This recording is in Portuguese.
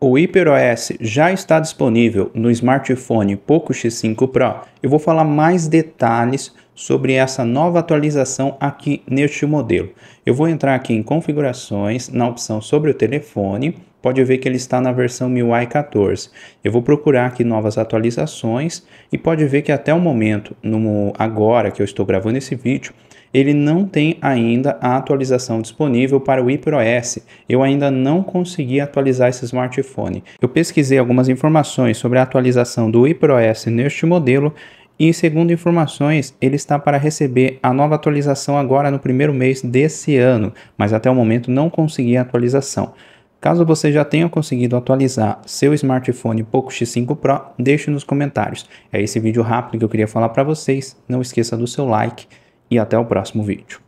O HyperOS já está disponível no smartphone Poco X5 Pro. Eu vou falar mais detalhes sobre essa nova atualização aqui neste modelo. Eu vou entrar aqui em configurações, na opção sobre o telefone pode ver que ele está na versão MIUI 14. Eu vou procurar aqui novas atualizações e pode ver que até o momento, no, agora que eu estou gravando esse vídeo, ele não tem ainda a atualização disponível para o iProS. Eu ainda não consegui atualizar esse smartphone. Eu pesquisei algumas informações sobre a atualização do iProS neste modelo e, segundo informações, ele está para receber a nova atualização agora no primeiro mês desse ano, mas até o momento não consegui a atualização. Caso você já tenha conseguido atualizar seu smartphone Poco X5 Pro, deixe nos comentários. É esse vídeo rápido que eu queria falar para vocês. Não esqueça do seu like e até o próximo vídeo.